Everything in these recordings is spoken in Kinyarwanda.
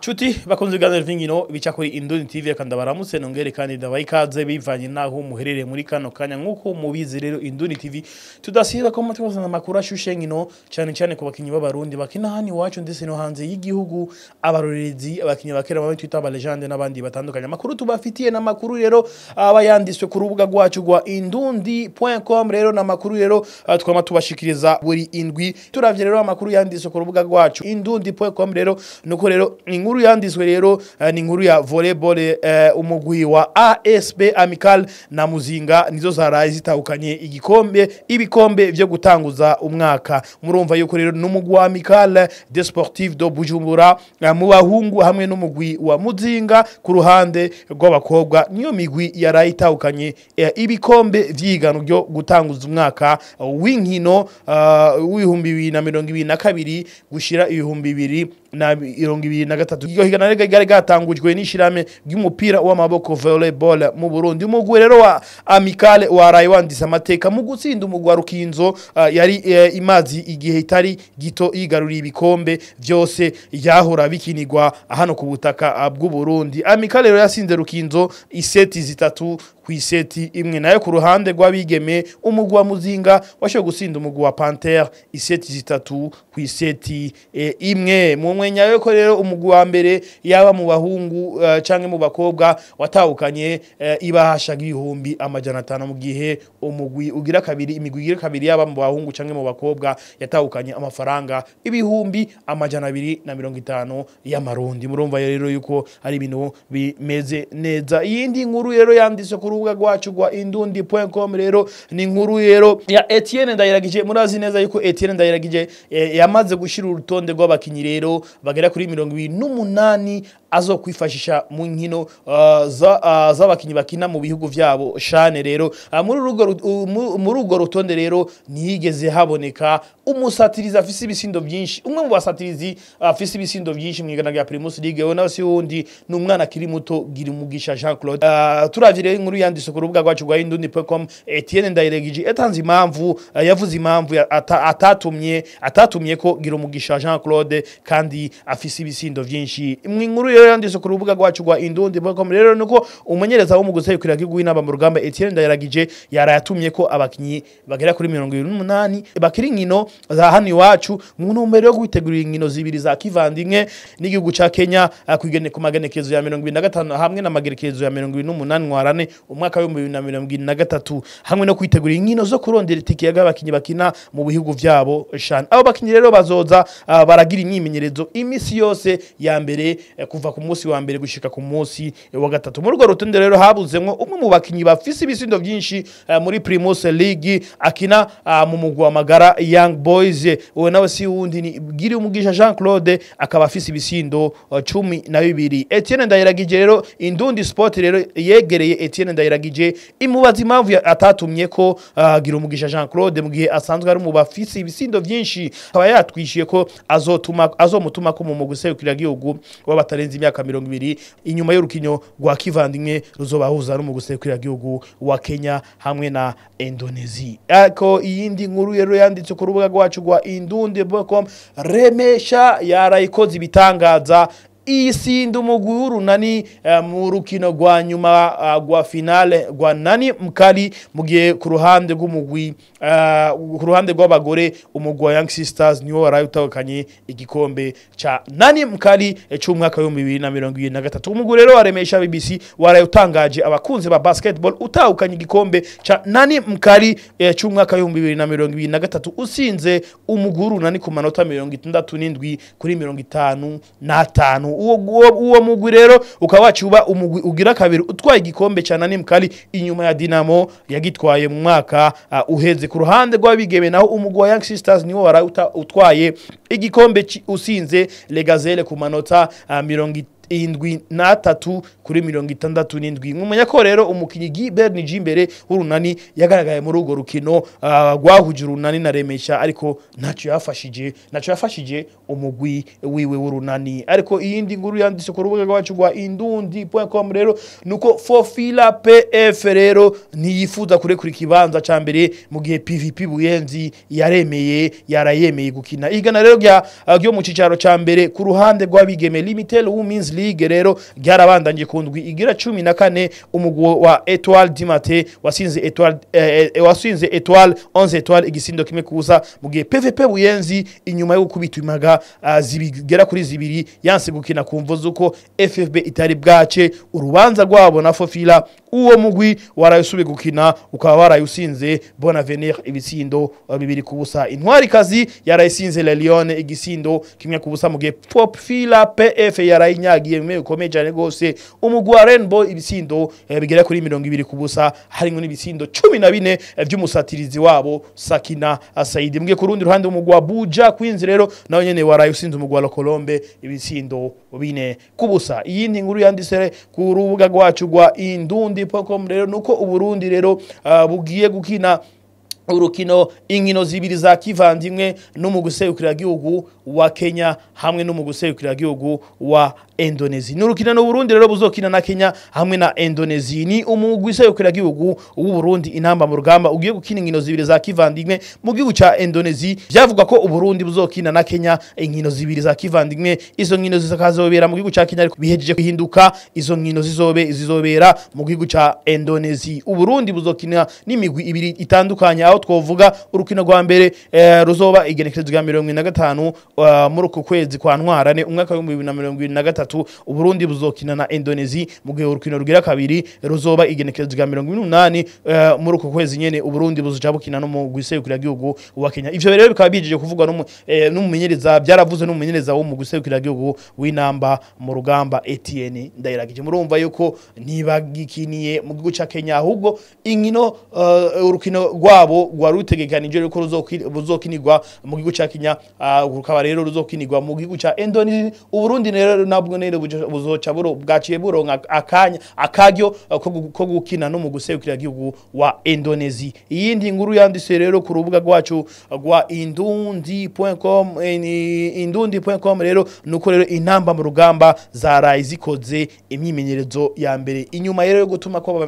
Chuti bakunze ganira vingino bica kuri Indoni TV kandi baramutse nongere kandi ndabaye kaze bivanye naho muherere muri kano kanya nkuko mubizi rero Indoni TV tudasiba ko mutwe bazana makuru ashushe ngino cyane cyane ku bakinyi b'abarundi bakina hani wacu ndetse no hanze y'igihugu abarorerezi abakinyi bakera bamwe twita abalejande n'abandi batandukanye amakuru tubafitiye na makuru rero abayanditswe ku rubuga rwacu rwa indundi.com rero na makuru rero twama tubashikiriza buri indwi turavye rero amakuru yanditswe ku rubuga rwacu indundi.com rero nuko rero inkuru yanditswe rero eh, ni inkuru ya volebore eh, umugwi wa asb amical na muzinga nizo zaraye zitahukanye igikombe ibikombe byo gutanguza umwaka murumva yuko rero n'umugwi wa amikal de sportive de bujumbura eh, mu bahungu hamwe n'umugwi wa muzinga ku ruhande rw'abakobwa niyo migwi yaraye itahukanye ibikombe byigano byo gutanguza umwaka w'inkino w'ibihumbi bibiri na mirongo ibiri na kabiri gushyira ibihumbi bibiri mirongo ibiri na gatatu iryo higanwa ryari ryatangujwe n'ishyirahamwe ry'umupira w'amaboko voleboro mu burundi umugwi rero wa amikale waraye wanditse amateka mu gutsinda umugwa rukinzo ah, yari eh, imazi igihe itari gito yigaruriye ibikombe byose yahora bikinirwa hano ku butaka ah, bw'uburundi amikale rero yasinze rukinzo iseti zitatu ku iseti imwe nayo ku ruhande rw'abigeme umugwa wa muzinga washoboye gutsinda umugwi wa pantere iseti zitatu ku iseti eh, imwe amwenya yuko rero umugu wa mbere yaba mu bahungu eh, cyangwa mu bakobwa watahukanye eh, ibahashaga ibihumbi amajana atanu mu gihe umugwi ugira kabiri imigwi igira kabiri yaba mu bahungu cyangwa mu bakobwa yatahukanye amafaranga ibihumbi amajana abiri na mirongo itanu y'amarundi murumva rero yuko hari ibintu bimeze neza iyindi nkuru rero yanditse ku rubuga rwacu rwa indundi.com rero ni inkuru rero ya Etienne Ndayiragije murazi neza yuko Etienne Ndayiragije eh, yamaze gushyira urutonde rw’abakinnyi rero bagera kuri mirongo irindwi n'umunani kwifashisha mu nkino uh, uh, z'abakinnyi bakina mu bihugu byabo shane rero uh, muri urwo rutonde rero ntiyigeze haboneka umusatirizi afise ibisindo byinshi umwe mu basatirizi afise ibisindo byinshi mu igana rya pirimusi ligue we nawe si wundi ni umwana akiri muto girimugisha jean claude turavye inkuru yanditse ku rubuga rwacu rwa indundi pecom etienne ndayiregiji yatanze impamvu yavuze impamvu atatumye atatumye ko gira umugisha jean claude kandi afise ibisindo byinshi mu inkuru rero yanditse ku rubuga rwacu rwa indundi.com rero nuko umenyereza wo mu gusayikira gwinaba mu rugamba Etienne Ndayiragije yarayatumye ko abakinnyi bagera kuri mirongo n'umunani bakiri inkino za hano iwacu mu ntumbero yo gutegurira inkino zibiri za kivandimwe n'igihugu cya Kenya ah, kwigene ku magenekezo ya mirongo na gatanu hamwe na magenekezo ya 2028 ntwarane umwaka na gatatu hamwe no kwitegura inkino zo kurondera itike y'abakinyi bakina mu bihugu byabo shana abo bakinnyi rero bazoza uh, baragira imyimenyerezo imisi yose ya mbere eh, kuva kuva ku munsi wa mbere gushyika ku munsi wa gatatu muri urwo rutonde rero habuzemo umwe mu bakinnyi bafise ibisindo byinshi eh, muri primus league akina ah, mu mugwa w'amagara young boys uwo nawe si wundi ni bwiriumugisha jean claude akaba afise ibisindo oh, cumi na bibiri etienne ndayiragije rero indundi sport rero yegereye etienne ndayiragije imubaza impamvu atatumye ko ah, umugisha jean claude mu gihe asanzwe ari mu bafise ibisindo byinshi akaba yatwishyuye ko azotuma azomutuma ko mu mugwi serukiragihugu w'abatarenze cy'imyaka mirongo ibiri inyuma y'urukinyo rwa kivandimwe ruzobahuza no mu n'umugusekuriye gihugu wa Kenya hamwe na Indonesia ariko iyindi nkuru rero yanditse ku rubuga rwacu rwa indunde.com remesha yarayikoze ibitangaza iyi sinde umugwi w'urunani eh, mu rukino rwa nyuma rwa eh, finale rwa nani mukari mu gihe ku ruhande rw'umugwi eh, ku ruhande rw'abagore umugwi wa yangi sisitazi niwo waraye utahukanye igikombe cya nani mukari cy'umwaka w'ibihumbi bibiri na mirongo irindwi na gatatu umugwi rero waremesha bibisi waraye utangaje abakunzi ba basiketibolo utahukanye igikombe cya nani mukari cy'umwaka w'ibihumbi bibiri na mirongo irindwi na gatatu usinze umuguru nani ku manota mirongo itandatu n'indwi kuri mirongo itanu n'atanu uwo mugwi rero ukaba wacuba umugwi ugira kabiri utwaye igikombe cya nimukari inyuma ya dinamo yagitwaye mu mwaka uhenze ku ruhande rw'abigeme naho umugwi wa yangi sisitazi niwo wari utwaye igikombe usinze legazele ku manota mirongo itanu irindwi n'atatu kuri mirongo itandatu n'indwi mwumenya ko rero umukinnyi berni jimbere w'urunani yagaragaye muri urwo rukino ah, rwahuje urunani na remesha ariko ntacyo yafashije ntacyo yafashije umugwi wiwe w'urunani ariko iyindi nguru yanditse ku rubuga rwacu rwa indundi com rero ni uko fofila pf rero ntiyifuza kurekura ikibanza cya mbere mu gihe pvp buyenzi yaremeye yarayemeye gukina igana rero ah, ryo mu cyicaro cya mbere ku ruhande rw'abigeme limiteri w'uminsi League rero ryarabandangiye ku igira cumi na kane umugu wa Etoile Dimate wasinze Etoile eh, eh, wasinze Etoile 11 Etoile igisindo kimwe kuza mu gihe PVP Buyenzi inyuma yo kubitwimaga uh, ah, zibigera kuri zibiri yanse gukina kumvo zuko FFB itari bwace urubanza rwabo na Fofila uwo mugwi waraye gukina ukaba waraye usinze bonavenire ibisindo bibiri ku busa intwarikazi yaraye isinze leone igisindo kimwe ku busa mu gihe popfila pf yaraye inyagiye bikomeye cyane rwose umugwi wa renbo ibisindo eh, bigera kuri mirongo ibiri ku busa harimo n'ibisindo cumi na bine by'umusatirizi eh, wabo sakina sayidi mbwe ku rundi ruhande umugwi buja kwinzi rero nawe nyine waraye umugwa wa Colombe ibisindo bine ku busa iyi ni yanditse ku rubuga rwacu rwa indundi Burundi rero nuko uburundi rero bugiye gukina urukino inkino zibiri za kivandimwe no mu gihugu wa kenya hamwe no mu gihugu wa indonezi ni urukino n'uburundi rero buzokina na kenya hamwe na indonezi ni gihugu w'uburundi inamba mu rugamba ugiye gukina inkino zibiri za kivandimwe mu gihugu cya indonezi byavuga ko uburundi buzokina na kenya inkino zibiri za kivandimwe izo nkino zizakazobera mu gihugu cya kenya ariko bihejeje guhinduka izo nkino zizobera mu gihugu cya indonezi uburundi buzokina n'imigwi ibiri itandukanye aho twavuga urukino rwa mbere eh, ruzoba igenekerezo rya mirongo irindwi na gatanu eh, muri uku kwezi kwa ntwarane umwaka w'ibihumbi bibiri na mirongo irindwi na gatatu uburundi buzokina na indonezi mu gihe urukino rugira kabiri ruzoba igenekerezo rya mirongo ine n'umunani eh, muri uku kwezi nyine uburundi buzoca bukina no mu guserukiragihugu wa kenya ibyo rero bikaba bijeje kuvugwa n'umumenyereza byaravuze n'umumenyereza wo mu guserukiragihugu w'inamba mu rugamba etiyeni ndayiragije murumva yuko gikiniye mu gihugu cya kenya ahubwo inkino urukino rwabo warutegekanije ruko ko ruzokinirwa mu gihugu ca Kenya ah, rukaba rero ruzokinirwa mu gihugu ca Indonesia Uburundi rero nabwo nere buzoca buro bwaciye buronka akanya akagyo ah, ko gukina no mu guserukira gihugu wa Indonesia iyindi nguru yanditse rero ku rubuga rwacu rwa indundi.com eh, indundi.com rero nuko rero intamba mu rugamba za rise zikoze imyimenyerezo ya mbere inyuma rero yo gutuma ko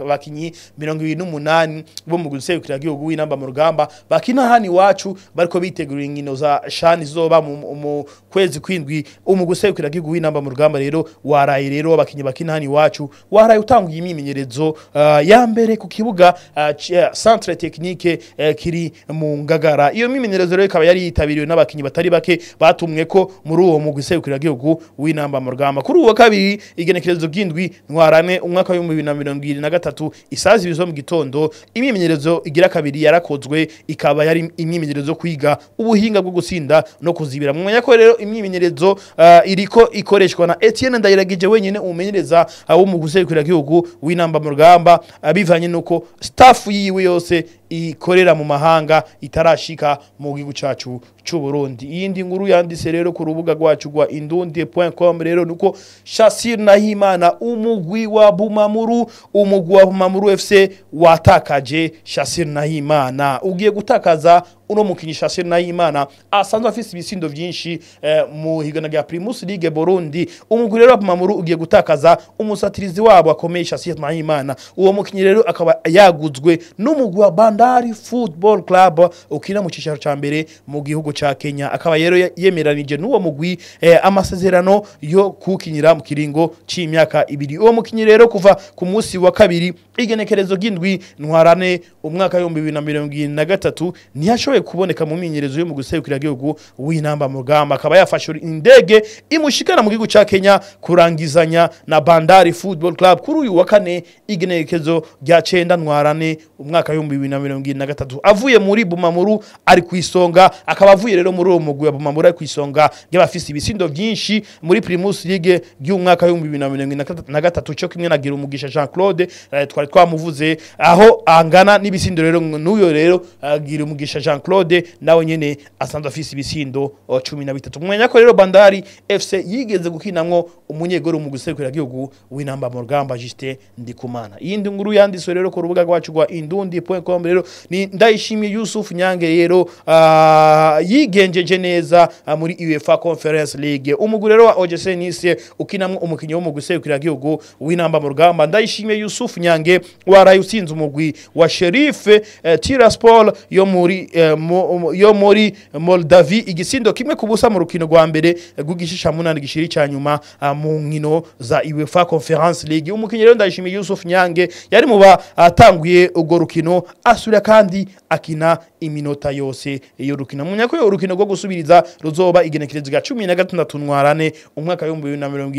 abakinyi 28 bo mu guserukira gihugu bagui namba murugamba bakina hani wacu bariko bitegura inkino za shani zoba mu kwezi kwindwi umuguse umugusekira Kiguyi namba murugamba rero waraye rero bakinye bakina hani wacu waraye utanguye imyimenyerezo uh, ya mbere ku kibuga uh, centre technique uh, kiri mu ngagara iyo myimenyerezo rero ikaba yari yitabiriwe n'abakinye batari bake batumwe ko muri uwo muguse mugusekira gihugu w'inamba murugamba kuri uwo kabiri igenekerezo gindwi ntwarane umwaka wa 2023 isazi bizo mu gitondo imyimenyerezo igira kabiri kabiri yarakozwe ikaba yari imyimenyerezo kwiga ubuhinga bwo gusinda no kuzibira mu mwanya ko rero imyimenyerezo uh, iriko ikoreshwa na Etienne Ndayiragije wenyine umumenyereza uh, wo mu guserukira igihugu w'inamba mu rugamba uh, bivanye nuko staff yiwe yose ikorera mu mahanga itarashika mu gihugu cyacu cy'u Burundi iyindi nkuru yanditse rero ku rubuga rwacu rwa indundie.com rero nuko Shassir Nahimana umugwi wa Bumamuru umugwi wa Bumamuru FC watakaje Shassir Nahimana ugiye gutakaza uno mukinyi Shassir Nahimana asanzwe afise ibisindo byinshi eh, mu higana rya Primus League Burundi umugwi rero wa Bumamuru ugiye gutakaza umusatirizi wabo akomeye Shassir Nahimana uwo mukinyi rero akaba yaguzwe n'umugwi wa Bandari Football Club ukina mu cicaro ca mbere mu gihugu ca Kenya akaba yero yemeranije n'uwo mugwi eh, amasezerano yo kukinyira mu kiringo c'imyaka ibiri uwo mukinyi rero kuva ku munsi wa kabiri igenekerezo gindwi ntwarane umwaka 2023 ntiyashoboye kuboneka mu minyerezo yo mu guserukira gihugu w'intamba rugamba akaba yafashe indege imushikana mu gihugu ca Kenya kurangizanya na Bandari Football Club kuri uyu wa kane igenekerezo rya cyenda ntwarane umwaka 2023 mirongo irindwi na gatatu avuye muri bumamuru ari ku isonga akaba avuye rero muri uwo mugwi wa bumamuru ari ku isonga ry'abafise ibisindo byinshi muri primus ligue by'umwaka w'ibihumbi bibiri na mirongo irindwi na gatatu cyo kimwe na umugisha jean claude eh, twari twamuvuze aho angana n'ibisindo rero n'uyo rero eh, umugisha jean claude nawe nyine asanzwe afise ibisindo cumi na bitatu mwanya ko rero bandari fc yigeze gukinamwo umunyegoro mu guserukira igihugu w'inamba mu rugamba jisite ndikumana iyi nkuru yanditswe rero ku rubuga rwacu rwa indundi.com rero ni ndayishimiye yusufu nyange rero ah, yigengeje neza ah, muri uefa conference league umugwi rero wa ogese nise ukinamo umukinnyi wo mu gusekurirangihugu w'inamba mu rugamba ndayishimiye yusufu nyange waraye utsinze umugwi wa sherife eh, tira tirasiporo yo muri eh, yo muri moldavi igisindo kimwe ku busa mu rukino rwa mbere eh, rw'igishishamunani gishiri cya nyuma ah, mu nkino za uefa conference league umukinnyi rero ndayishimiye yusufu nyange yari mu batanguye urwo rukino aso asubira kandi akina iminota yose iyo rukino munya urukino rwo gusubiriza ruzoba igenekerezo rya 16 ntwarane umwaka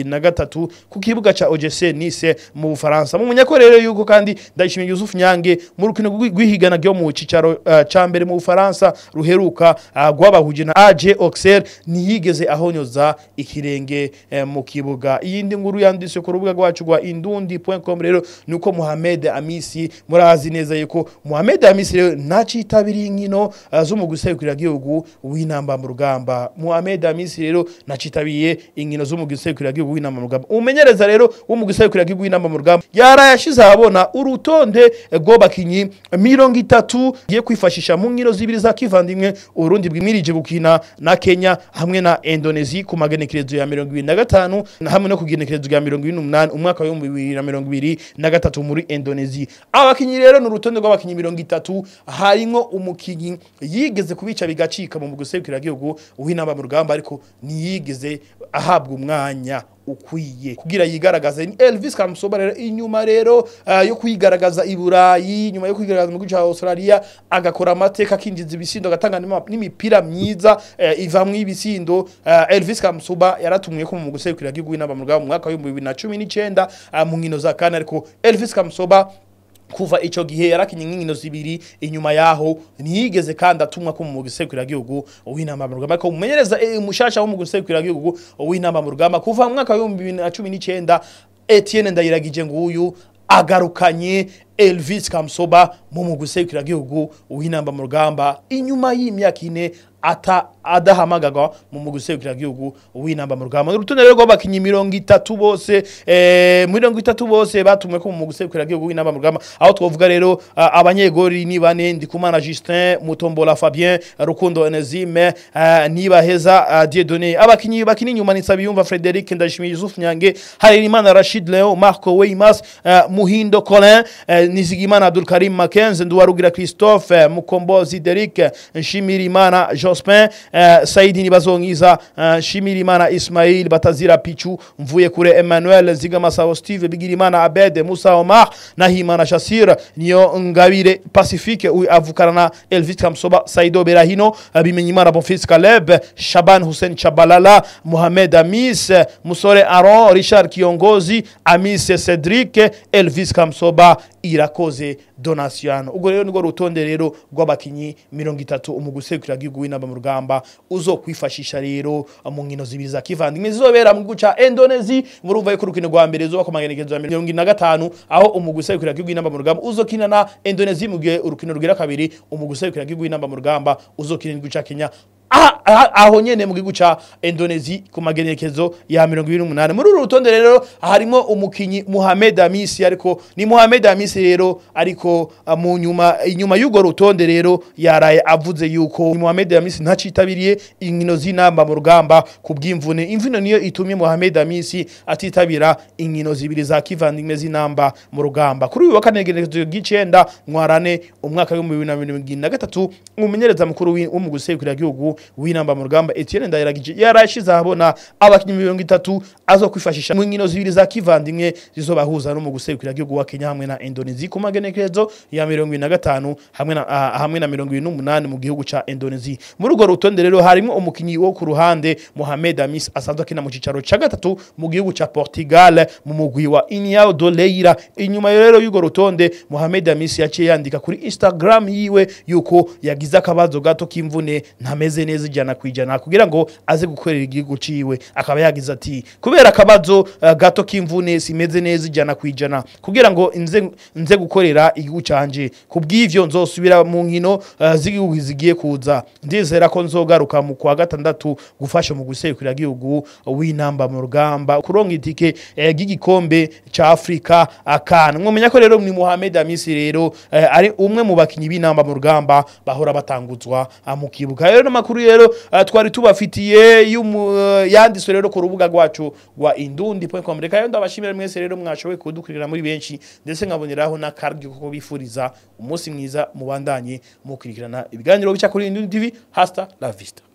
na gatatu ku kibuga ca OGC Nice mu Bufaransa munya ko rero yuko kandi ndayishimiye Yusuf Nyange mu rukino rwihigana ryo mu cicaro eh, cya mbere mu Bufaransa ruheruka ah, rwabahuje na Aje Auxerre niyigeze ahonyoza ikirenge eh, mu kibuga iyindi nkuru yanditse ku rubuga rwacu rwa indundi.com rero nuko Mohamed Amisi murazi neza yuko Mohamed leta ya misiri ntacitabiriye inkino zo mu gusekurira igihugu w'intamba mu rugamba muhammed amisi rero nacitabiriye inkino zo mu gusekurira w'intamba mu rugamba umumenyereza rero wo mu gusekurira w'intamba mu rugamba yarayashize ahabona urutonde eh, rw'abakinnyi mirongo itatu giye kwifashisha mu nkino zibiri za kivandimwe urundi bwimirije bukina na kenya hamwe na indonesia ku magenekerezo ya mirongo ibiri na gatanu hamwe no ku genekerezo ya mirongo ibiri n'umunani umwaka w'ibihumbi bibiri na mirongo ibiri na gatatu muri indonesia abakinnyi rero ni urutonde rw'abakinnyi mirongo itatu harimo umukinnyi yigeze kubica bigacika mu guserukira igihugu uhinamba mu rugamba ariko ntiyigeze ahabwa umwanya ukwiye kugira yigaragaze ni Elvis Kamusoba rero inyuma rero eh, yo kwigaragaza i Burayi nyuma yo kwigaragaza mu gihugu Australia agakora amateka kinjiza ibisindo agatanga n'imipira myiza uh, eh, ivamwe ibisindo eh, Elvis Kamusoba yaratumwe ko mu guserukira igihugu n'abamurwa mu mwaka cumi 2019 mu nkino za kane ariko Elvis Kamusoba kuva ico gihe yarakinye nk'ingino zibiri inyuma yaho ntiyigeze kandi atumwa ko mu gusekura gihugu uw'inama mu rugamba ko mumenyereza umushasha eh, wo mu gusekura gihugu uw'inama mu rugamba kuva mu mwaka wa 2019 Etienne Ndayiragije nguyu agarukanye Elvis Kamsoba mu mu gusekura gihugu uw'inama mu rugamba inyuma y'imyaka ine ata adahamagagwa mu gusegurira igihugu w'inamba mu rugamba urutonde rwo bakinyi 30 bose eh muri 30 bose batumwe ko mu gusegurira igihugu w'inamba mu rugamba aho twovuga rero eh, abanyegori ni bane ndikumana Justin Mutombola Fabien Rukundo Enezime eh, nibaheza eh, Dieudonné abakinyi bakini nyuma ni Sabiyumva Frederic Ndashimi Yusuf Nyange Harerimana Rashid Leo Marco Weimas Muhindo Colin Nizigimana Abdul Karim Mackenzie Nduwarugira Christophe Mukombozi Derick Nshimirimana Jean Jospin uh, eh, Saidi Nibazongiza uh, Shimirimana Ismail Batazira Pichu mvuye kure Emmanuel zigamasao Steve Bigirimana Abede Musa Omar Nahimana shasir nio ngavire Pacifique uy Avukarana na Elvis Kamsoba Saido Berahino uh, Bimenyimana Bonfils kaleb Shaban Hussein Chabalala Mohamed Amis Musore Aron Richard Kiongozi Amis Cedric Elvis Kamsoba irakoze donasiyano ubwo rero nibwo rutonde rero rw'abakinnyi mirongo itatu umugusekura gihugu w'inama mu rugamba uzo kwifashisha rero mu nkino zibiri za kivandimwe zizobera mu guca endonezi murumva yuko urukino rwa mbere zo bakomangana igenzo mirongo ine na gatanu aho umugusekura gihugu mu rugamba uzokina na endonezi mu gihe urukino rwera kabiri umugusekura gihugu mu rugamba uzokina guca kenya aha aho nyene mu gihugu ca Indonesia ku magenekezo ya 2008 muri uru rutonde rero harimo umukinyi Mohamed Amisi ariko ni Mohamed Amisi rero ariko ah, mu nyuma inyuma y'ugo rutonde rero yaraye avuze yuko Mohamed Amisi ntacitabiriye inkino z'inamba mu rugamba ku bw'imvune imvune niyo itumye Mohamed Amisi atitabira inkino zibiri za kivandimwe z'inamba mu rugamba kuri uyu wa kane genekezo y'icenda mwarane umwaka wa 2023 umumenyereza mukuru w'umugusebukira gihugu w'ina y'intamba mu rugamba Etienne Ndayiragije yarashize ahabona abakinyi mirongo itatu azo kwifashisha mu nkino zibiri za kivandimwe zizobahuza no mu guserukira igihugu wa Kenya hamwe na Indonesia ku magenekezo ya 25 ine na gatanu hamwe na 28 ah, mu gihugu ca Indonesia muri urwo rutonde rero harimo umukinyi wo ku ruhande Mohamed Amis asanzwe akina mu cicaro ca gatatu mu gihugu ca Portugal mu mugwi wa Iniao do Leira inyuma rero y'urwo rutonde Mohamed Amis yaciye yandika kuri Instagram yiwe yuko yagize akabazo gato k'imvune ntameze neza ijana ku ijana kugira ngo aze gukorera igihugu ciwe akaba yagize ati kubera akabazo eh, gato k'imvune simeze neza ijana ku ijana kugira ngo nze gukorera igihugu canje bwibyo nzosubira mu nkino eh, z'igihugu zigiye kuza ndizera ko nzogaruka mu kwa gatandatu gufasha mu guserukira igihugu w'intamba mu rugamba kuronka itike eh, ry'igikombe ca Afrika akana mwomenya ko rero ni Mohamed Amisi rero ari umwe mu bakinnyi b'intamba mu rugamba bahora batanguzwa ah, mu kibuga rero n'amakuru rero Eh, twari tubafitiye eh, yanditswe rero ku rubuga rwacu rwa indundi pome reka rero ndabashimira mwese rero mwashoboye kudukurira muri benshi ndetse nkaboneraho n'akaryo kuko bifuriza umunsi mwiza mubandanye mukurikirana ibiganiro bishya kuri indundi tv hasita la vista